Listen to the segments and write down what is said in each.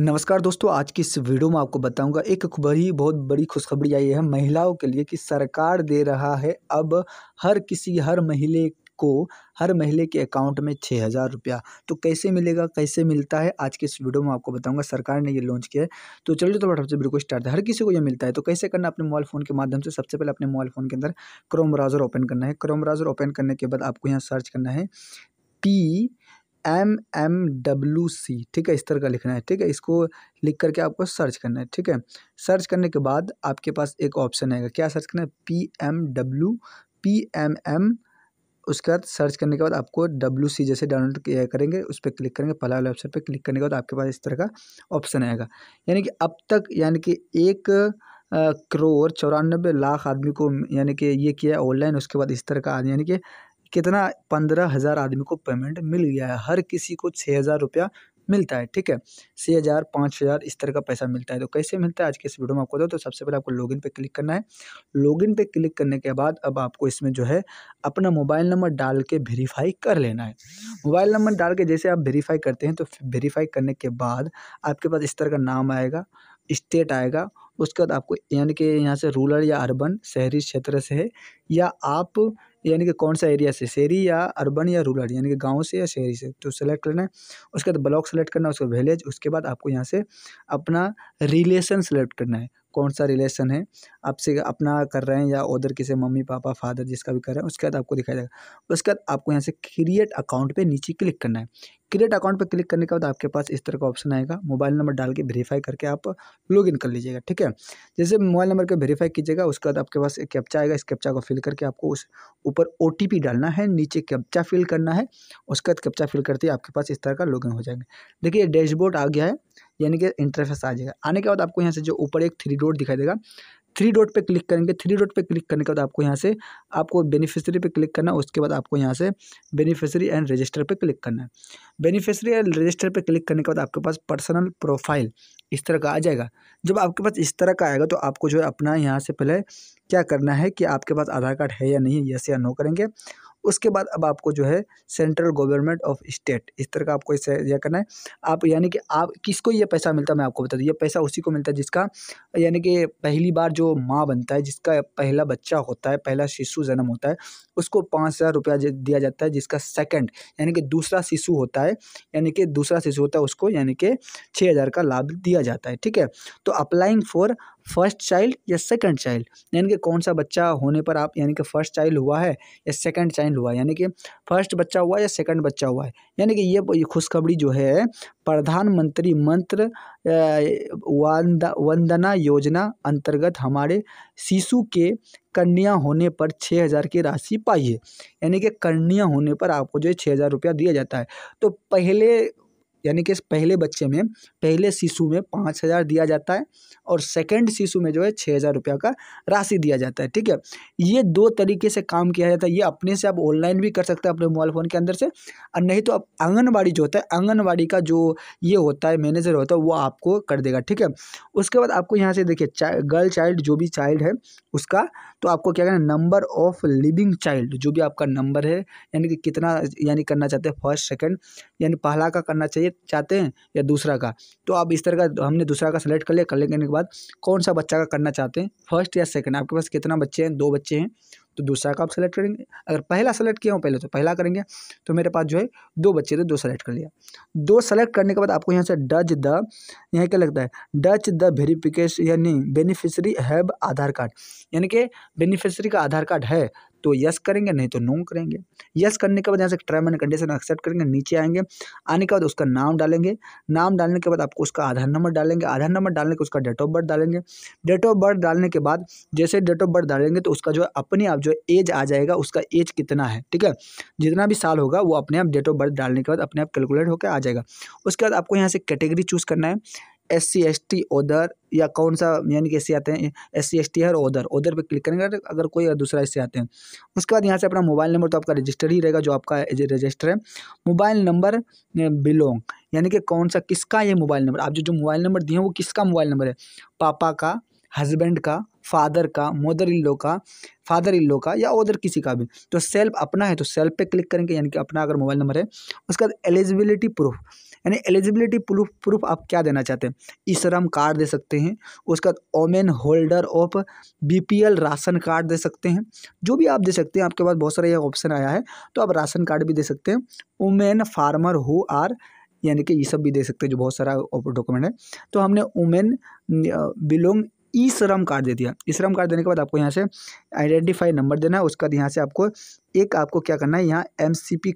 नमस्कार दोस्तों आज की इस वीडियो में आपको बताऊंगा एक बड़ी बहुत बड़ी खुशखबरी आई है महिलाओं के लिए कि सरकार दे रहा है अब हर किसी हर महिले को हर महिले के अकाउंट में छः हज़ार रुपया तो कैसे मिलेगा कैसे मिलता है आज के इस वीडियो में आपको बताऊंगा सरकार ने ये लॉन्च किया है तो चलिए तो फटाफट से वीडियो स्टार्ट हर किसी को ये मिलता है तो कैसे करना अपने मोबाइल फ़ोन के माध्यम से सबसे पहले अपने मोबाइल फ़ोन के अंदर क्रोम ब्राउज़र ओपन करना है क्रोम ब्राउज़र ओपन करने के बाद आपको यहाँ सर्च करना है P M M W C ठीक है इस तरह का लिखना है ठीक है इसको लिख करके आपको सर्च करना है ठीक है सर्च करने के बाद आपके पास एक ऑप्शन आएगा क्या सर्च करना है P M W P M M उसके बाद सर्च करने के बाद आपको डब्ल्यू सी जैसे डाउनलोड करेंगे उस पर क्लिक करेंगे पहला वाले ऑप्शन पर क्लिक करने के बाद आपके पास इस तरह का ऑप्शन आएगा यानी कि अब तक यानी कि एक करोड़ चौरानबे लाख आदमी को यानी कि ये किया ऑनलाइन उसके बाद इस तरह का यानी कि कितना पंद्रह हज़ार आदमी को पेमेंट मिल गया है हर किसी को छः हज़ार रुपया मिलता है ठीक है छः हज़ार पाँच हज़ार इस तरह का पैसा मिलता है तो कैसे मिलता है आज के इस वीडियो में आपको दो तो सबसे पहले आपको लॉगिन पे क्लिक करना है लॉगिन पे क्लिक करने के बाद अब आपको इसमें जो है अपना मोबाइल नंबर डाल के वेरीफाई कर लेना है मोबाइल नंबर डाल के जैसे आप वेरीफाई करते हैं तो वेरीफाई करने के बाद आपके पास इस तरह का नाम आएगा स्टेट आएगा उसके बाद आपको यानी कि यहाँ से रूरल या अर्बन शहरी क्षेत्र से है या आप यानी कि कौन सा एरिया से शहरी या अर्बन या रूरल यानी कि गाँव से या शहरी से तो सेलेक्ट करना है उसके बाद ब्लॉक सेलेक्ट करना है उसके विलेज उसके बाद आपको यहाँ से अपना रिलेशन सेलेक्ट करना है कौन सा रिलेशन है आपसे अपना कर रहे हैं या उधर किसी मम्मी पापा फादर जिसका भी कर रहे हैं उसके बाद आपको दिखाई देगा उसके बाद आपको यहाँ से क्रिएट अकाउंट पे नीचे क्लिक करना है क्रिएट अकाउंट पर क्लिक करने के बाद आपके पास इस तरह का ऑप्शन आएगा मोबाइल नंबर डाल के वेरीफाई करके आप लॉग इन कर लीजिएगा ठीक है जैसे मोबाइल नंबर का वेरीफाई कीजिएगा उसके बाद आपके पास एक कैप्चा आएगा इस कैप्चा को फिल करके आपको उस ऊपर ओ डालना है नीचे कैप्चा फिल करना है उसके बाद कैप्चा फिल करते ही आपके पास इस तरह का लॉग हो जाएंगे देखिए डैशबोर्ड आ गया है यानी कि इंटरफेस आ जाएगा आने के बाद आपको यहाँ से जो ऊपर एक थ्री डॉट दिखाई देगा थ्री डॉट पे क्लिक करेंगे थ्री डॉट पे क्लिक करने के बाद आपको यहाँ से आपको बेनिफिशियरी पे क्लिक करना है उसके बाद आपको यहाँ से बेनिफिशियरी एंड रजिस्टर पे क्लिक करना है बेनिफिशियरी एंड रजिस्टर पे क्लिक करने के बाद आपके पास पर्सनल प्रोफाइल इस तरह का आ जाएगा जब आपके पास इस तरह का आएगा तो आपको जो है अपना यहाँ से पहले क्या करना है कि आपके पास आधार कार्ड है या नहीं यस या नो करेंगे उसके बाद अब आपको जो है सेंट्रल गवर्नमेंट ऑफ स्टेट इस तरह का आपको इसे यह करना है आप यानी कि आप किसको ये पैसा मिलता है मैं आपको बता दूँ ये पैसा उसी को मिलता है जिसका यानी कि पहली बार जो माँ बनता है जिसका पहला बच्चा होता है पहला शिशु जन्म होता है उसको पाँच हज़ार रुपया दिया जाता है जिसका सेकेंड यानी कि दूसरा शिशु होता है यानी कि दूसरा शिशु होता है उसको यानी कि छः हज़ार का लाभ दिया जाता है ठीक है तो अप्लाइंग फॉर फर्स्ट चाइल्ड या सेकंड चाइल्ड यानी कि कौन सा बच्चा होने पर आप यानी कि फर्स्ट चाइल्ड हुआ है या सेकंड चाइल्ड हुआ है यानी कि फर्स्ट बच्चा हुआ या सेकंड बच्चा हुआ है यानी कि ये खुशखबरी जो है प्रधानमंत्री मंत्र वंदना योजना अंतर्गत हमारे शिशु के कन्या होने पर छः हज़ार की राशि पाइए यानी कि कन्या होने पर आपको जो है छः हज़ार रुपया दिया जाता है तो पहले यानी कि पहले बच्चे में पहले शिशु में पाँच हज़ार दिया जाता है और सेकंड शिशु में जो है छः हज़ार रुपया का राशि दिया जाता है ठीक है ये दो तरीके से काम किया जाता है ये अपने से आप ऑनलाइन भी कर सकते हैं अपने मोबाइल फ़ोन के अंदर से और नहीं तो आप आंगनबाड़ी जो होता है आंगनबाड़ी का जो ये होता है मैनेजर होता है वो आपको कर देगा ठीक है उसके बाद आपको यहाँ से देखिए चा, गर्ल चाइल्ड जो भी चाइल्ड है उसका तो आपको क्या करना नंबर ऑफ लिविंग चाइल्ड जो भी आपका नंबर है यानी कि कितना यानी करना चाहते हैं फर्स्ट सेकेंड यानी पहला का करना चाहिए चाहते हैं या दूसरा का तो आप इस तरह का हमने दूसरा का सेलेक्ट कर लिया कर लेने के बाद कौन सा बच्चा का करना चाहते हैं फर्स्ट या सेकेंड आपके पास कितना बच्चे हैं दो बच्चे हैं तो दूसरा का आप सेलेक्ट करेंगे अगर पहला सेलेक्ट किया हूँ पहले तो पहला करेंगे तो मेरे पास जो है दो बच्चे थे दो सेलेक्ट कर लिया दो सेलेक्ट करने के बाद आपको यहाँ से डच द यहाँ क्या लगता है डच द वेरीफिकेशन यानी बेनिफिशरी हैव आधार कार्ड यानी कि बेनिफिशरी का आधार कार्ड है तो यस करेंगे नहीं तो नो करेंगे यस करने के बाद यहाँ से टर्म एंड कंडीशन एक्सेप्ट करेंगे नीचे आएंगे आने के बाद उसका नाम डालेंगे नाम डालने के बाद आपको उसका आधार नंबर डालेंगे आधार नंबर डालने के उसका डेट ऑफ बर्थ डालेंगे डेट ऑफ बर्थ डालने के बाद जैसे डेट ऑफ बर्थ डालेंगे तो उसका जो अपने आप जो एज आ जाएगा उसका एज कितना है ठीक है जितना भी साल होगा वो अपने आप डेट ऑफ बर्थ डालने के बाद अपने आप कैलकुलेट होकर आ जाएगा उसके बाद आपको यहाँ से कैटेगरी चूज़ करना है S C S T other या कौन सा यानी कि ऐसे आते हैं एस सी एस टी है ओदर ओदर पर क्लिक करेंगे अगर कोई दूसरा इससे आते हैं उसके बाद यहाँ से अपना मोबाइल नंबर तो आपका रजिस्टर ही रहेगा जो आपका रजिस्टर है मोबाइल नंबर बिलोंग यानी कि कौन सा किसका ये मोबाइल नंबर आप जो जो मोबाइल नंबर दिए हैं वो किसका मोबाइल नंबर है पापा का हस्बैंड का फादर का मदर इन लॉ का फादर इन लॉ का या उधर किसी का भी तो सेल्फ अपना है तो सेल्फ पे क्लिक करेंगे यानी कि अपना अगर मोबाइल नंबर है उसके बाद एलिजिबिलिटी प्रूफ यानी एलिजिबिलिटी प्रूफ प्रूफ आप क्या देना चाहते हैं ई श्रम कार्ड दे सकते हैं उसके बाद women holder of BPL ration card दे सकते हैं जो भी आप दे सकते हैं आपके पास बहुत सारा ये ऑप्शन आया है तो आप राशन कार्ड भी दे सकते हैं वुमेन फार्मर हु आर यानी कि ये सब भी दे सकते हैं जो बहुत सारा डॉक्यूमेंट है तो हमने वुमेन बिलोंग ई श्रम कार्ड दे दिया ई श्रम कार्ड देने के बाद आपको यहाँ से आइडेंटिफाई नंबर देना है उसके बाद यहाँ से आपको एक आपको क्या करना है यहाँ एम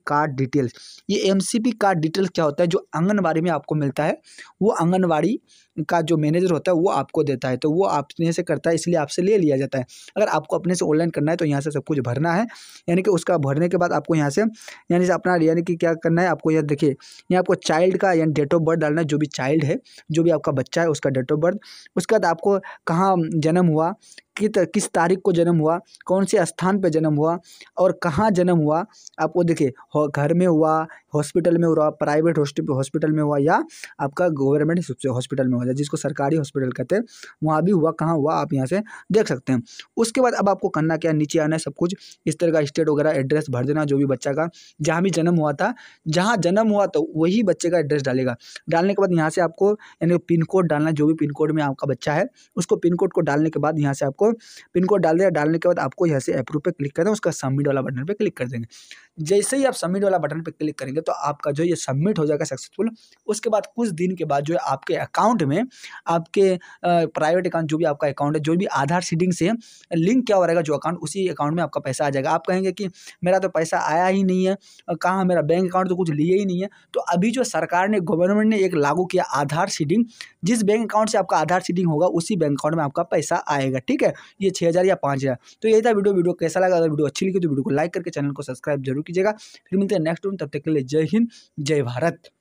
कार्ड डिटेल्स ये एम कार्ड डिटेल्स क्या होता है जो आंगनबाड़ी में आपको मिलता है वो आंगनबाड़ी का जो मैनेजर होता है वो आपको देता है तो वो आपने से करता है इसलिए आपसे ले लिया जाता है अगर आपको अपने से ऑनलाइन करना है तो यहाँ से सब कुछ भरना है यानी कि उसका भरने के बाद आपको यहाँ से यानी अपना यानी कि क्या करना है आपको यह देखिए यहाँ आपको चाइल्ड का यानी डेट ऑफ बर्थ डालना है जो भी चाइल्ड है जो भी आपका बच्चा है उसका डेट ऑफ बर्थ उसके बाद आपको कहाँ जन्म हुआ कित किस तारीख को जन्म हुआ कौन से स्थान पर जन्म हुआ और कहाँ जन्म हुआ आपको देखिए घर में हुआ हॉस्पिटल में हुआ प्राइवेट हॉस्पिटल में हुआ या आपका गवर्नमेंट हॉस्पिटल में हुआ जिसको सरकारी हॉस्पिटल कहते हैं वहाँ भी हुआ कहाँ हुआ आप यहाँ से देख सकते हैं उसके बाद अब आपको करना क्या नीचे आना है सब कुछ इस तरह का स्टेट वगैरह एड्रेस भर देना जो भी बच्चा का जहाँ भी जन्म हुआ था जहाँ जन्म हुआ तो वही बच्चे का एड्रेस डालेगा डालने के बाद यहाँ से आपको यानी पिन कोड डालना जो भी पिन कोड में आपका बच्चा है उसको पिन कोड को डालने के बाद यहाँ से आपको पिन कोड डाल दिया डालने के बाद आपको यहाँ से अप्रूव पर क्लिक कर दें उसका सबमिट वाला बटन पर क्लिक कर देंगे जैसे ही आप सबमिट वाला बटन पर क्लिक करेंगे देंगे तो आपका जो ये सबमिट हो जाएगा सक्सेसफुल उसके बाद कुछ दिन के बाद जो है आपके अकाउंट में आपके प्राइवेट अकाउंट जो भी आपका अकाउंट है जो भी आधार सीडिंग से लिंक क्या हो रहेगा जो अकाउंट उसी अकाउंट में आपका पैसा आ जाएगा आप कहेंगे कि मेरा तो पैसा आया ही नहीं है कहाँ मेरा बैंक अकाउंट तो कुछ लिए ही नहीं है तो अभी जो सरकार ने गवर्नमेंट ने एक लागू किया आधार सीडिंग जिस बैंक अकाउंट से आपका आधार सीडिंग होगा उसी बैंक अकाउंट में आपका पैसा आएगा ठीक है ये छः या पाँच तो यही था वीडियो वीडियो कैसा लगा अगर वीडियो अच्छी लगी तो वीडियो को लाइक करके चैनल को सब्सक्राइब जरूर कीजिएगा फिर मिलते हैं नेक्स्ट रूम तब तक के लिए जय हिंद जय भारत